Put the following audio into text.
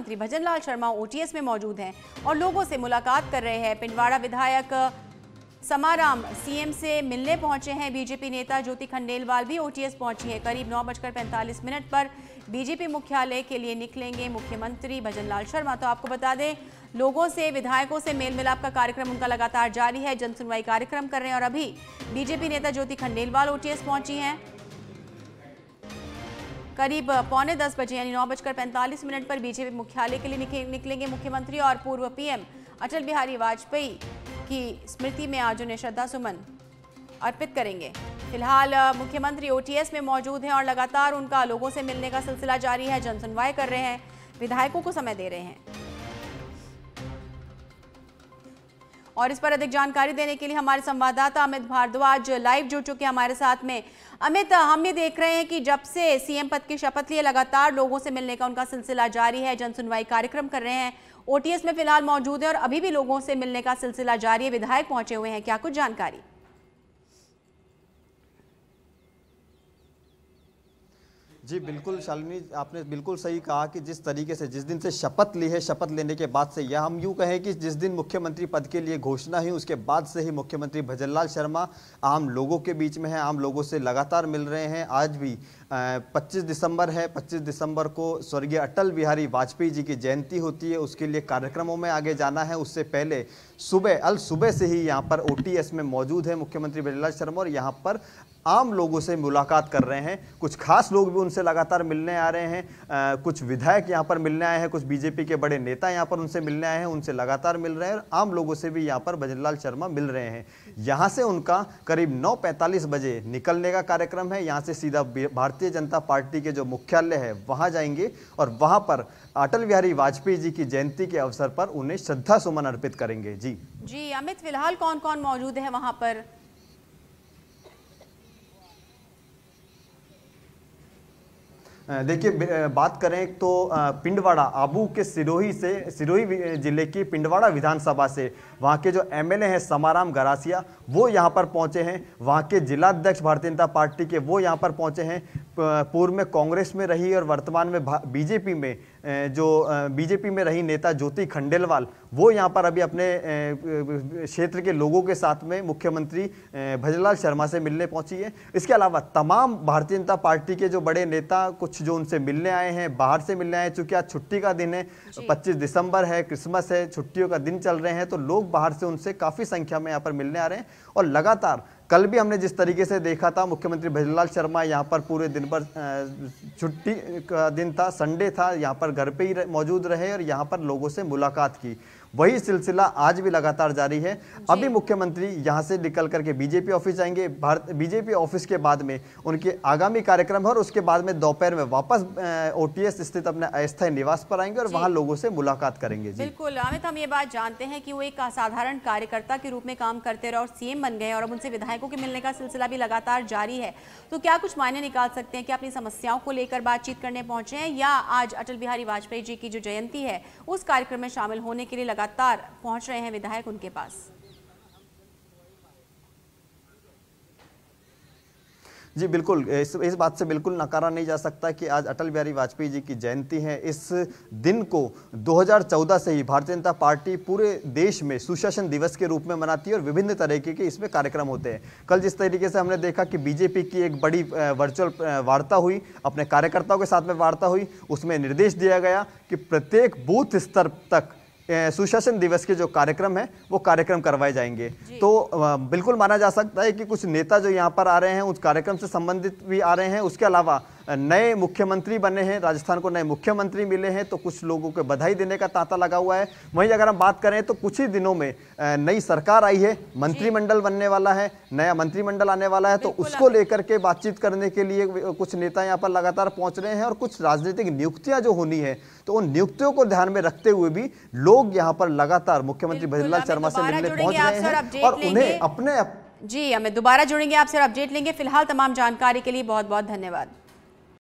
मंत्री भजनलाल शर्मा ओटीएस में मौजूद हैं और लोगों से मुलाकात कर रहे हैं पिंडवाड़ा विधायक समाराम सीएम से मिलने पहुंचे हैं बीजेपी नेता ज्योति खंडेलवाल भी ओटीएस पहुंची है करीब नौ बजकर पैंतालीस मिनट पर बीजेपी मुख्यालय के लिए निकलेंगे मुख्यमंत्री भजनलाल शर्मा तो आपको बता दें लोगों से विधायकों से मेल मिलाप का कार्यक्रम उनका लगातार जारी है जनसुनवाई कार्यक्रम कर रहे हैं और अभी बीजेपी नेता ज्योति खंडेलवाल ओटीएस पहुंची हैं करीब पौने दस बजे यानी नौ बजकर पैंतालीस मिनट पर बीजेपी मुख्यालय के लिए निकलेंगे मुख्यमंत्री और पूर्व पीएम अटल बिहारी वाजपेयी की स्मृति में आज उन्हें श्रद्धा सुमन अर्पित करेंगे फिलहाल मुख्यमंत्री ओटीएस में मौजूद हैं और लगातार उनका लोगों से मिलने का सिलसिला जारी है जनसुनवाई कर रहे हैं विधायकों को समय दे रहे हैं और इस पर अधिक जानकारी देने के लिए हमारे संवाददाता अमित भारद्वाज लाइव जुड़ चुके हैं हमारे साथ में अमित हम ये देख रहे हैं कि जब से सीएम पद की शपथ लिए लगातार लोगों से मिलने का उनका सिलसिला जारी है जनसुनवाई कार्यक्रम कर रहे हैं ओटीएस में फिलहाल मौजूद है और अभी भी लोगों से मिलने का सिलसिला जारी है विधायक पहुंचे हुए हैं क्या कुछ जानकारी जी बिल्कुल शालिनी आपने बिल्कुल सही कहा कि जिस तरीके से जिस दिन से शपथ ली है शपथ लेने के बाद से या हम यूँ कहें कि जिस दिन मुख्यमंत्री पद के लिए घोषणा हुई उसके बाद से ही मुख्यमंत्री भजनलाल शर्मा आम लोगों के बीच में हैं आम लोगों से लगातार मिल रहे हैं आज भी 25 दिसंबर है 25 दिसंबर को स्वर्गीय अटल बिहारी वाजपेयी जी की जयंती होती है उसके लिए कार्यक्रमों में आगे जाना है उससे पहले सुबह अल सुबह से ही यहाँ पर ओटीएस में मौजूद है मुख्यमंत्री प्रहलाद शर्मा और यहाँ पर आम लोगों से मुलाकात कर रहे हैं कुछ खास लोग भी उनसे लगातार मिलने आ रहे हैं आ, कुछ विधायक यहाँ पर मिलने आए हैं कुछ बीजेपी के बड़े नेता यहाँ पर उनसे मिलने आए हैं उनसे लगातार मिल रहे हैं और आम लोगों से भी यहाँ पर भजनलाल शर्मा मिल रहे हैं यहाँ से उनका करीब नौ बजे निकलने का कार्यक्रम है यहाँ से सीधा भारतीय भारतीय जनता पार्टी के जो मुख्यालय है वहाँ जाएंगे और वहाँ पर अटल बिहारी वाजपेयी जी की जयंती के अवसर पर उन्हें श्रद्धा सुमन अर्पित करेंगे जी जी अमित फिलहाल कौन कौन मौजूद है वहाँ पर देखिए बात करें तो पिंडवाड़ा आबू के सिरोही से सिरोही जिले की पिंडवाड़ा विधानसभा से वहाँ के जो एमएलए हैं समाराम गरासिया वो यहाँ पर पहुँचे हैं वहाँ के जिलाध्यक्ष भारतीय जनता पार्टी के वो यहाँ पर पहुँचे हैं पूर्व में कांग्रेस में रही और वर्तमान में बीजेपी में जो बीजेपी में रही नेता ज्योति खंडेलवाल वो यहाँ पर अभी अपने क्षेत्र के लोगों के साथ में मुख्यमंत्री भजनलाल शर्मा से मिलने पहुँची है इसके अलावा तमाम भारतीय जनता पार्टी के जो बड़े नेता कुछ जो उनसे मिलने आए हैं बाहर से मिलने आए हैं चूँकि आज छुट्टी का दिन है पच्चीस दिसंबर है क्रिसमस है छुट्टियों का दिन चल रहे हैं तो लोग बाहर से उनसे काफ़ी संख्या में यहाँ पर मिलने आ रहे हैं और लगातार कल भी हमने जिस तरीके से देखा था मुख्यमंत्री भजनलाल शर्मा यहाँ पर पूरे दिन पर छुट्टी का दिन था संडे था यहाँ पर घर पे ही मौजूद रहे और यहाँ पर लोगों से मुलाकात की वही सिलसिला आज भी लगातार जारी है अभी मुख्यमंत्री यहाँ से निकल करके बीजेपी ऑफिस जाएंगे भारत बीजेपी ऑफिस के बाद में उनके आगामी कार्यक्रम है और उसके बाद में दोपहर में वापस ओ स्थित अपने अस्थायी निवास पर आएंगे और वहाँ लोगों से मुलाकात करेंगे बिल्कुल अमित हम ये बात जानते हैं कि वो एक असाधारण कार्यकर्ता के रूप में काम करते रहे और सीएम बन गए और अब उनसे विधायकों के मिलने का सिलसिला भी लगातार जारी है तो क्या कुछ मायने निकाल सकते हैं कि अपनी समस्याओं को लेकर बातचीत करने पहुंचे हैं या आज अटल बिहारी वाजपेयी जी की जो जयंती है उस कार्यक्रम में शामिल होने के लिए लगा लगातार पहुंच रहे हैं विधायक उनके पास जी बिल्कुल इस इस बात से बिल्कुल नकारा नहीं जा सकता कि आज अटल बिहारी वाजपेयी जी की जयंती है इस दिन को 2014 से ही भारतीय जनता पार्टी पूरे देश में सुशासन दिवस के रूप में मनाती है और विभिन्न तरीके के इसमें कार्यक्रम होते हैं कल जिस तरीके से हमने देखा कि बीजेपी की एक बड़ी वर्चुअल वार्ता हुई अपने कार्यकर्ताओं के साथ में वार्ता हुई उसमें निर्देश दिया गया कि प्रत्येक बूथ स्तर तक सुशासन दिवस के जो कार्यक्रम है वो कार्यक्रम करवाए जाएंगे तो बिल्कुल माना जा सकता है कि कुछ नेता जो यहाँ पर आ रहे हैं उस कार्यक्रम से संबंधित भी आ रहे हैं उसके अलावा नए मुख्यमंत्री बने हैं राजस्थान को नए मुख्यमंत्री मिले हैं तो कुछ लोगों को बधाई देने का तांता लगा हुआ है वहीं अगर हम बात करें तो कुछ ही दिनों में नई सरकार आई है मंत्रिमंडल बनने वाला है नया मंत्रिमंडल आने वाला है तो उसको लेकर के बातचीत करने के लिए कुछ नेता यहाँ पर लगातार पहुँच रहे हैं और कुछ राजनीतिक नियुक्तियाँ जो होनी है तो उन नियुक्तियों को ध्यान में रखते हुए भी लोग यहाँ पर लगातार मुख्यमंत्री भजनलाल शर्मा से मिलने पहुँच रहे हैं और उन्हें अपने जी हमें दोबारा जुड़ेंगे आपसे अपडेट लेंगे फिलहाल तमाम जानकारी के लिए बहुत बहुत धन्यवाद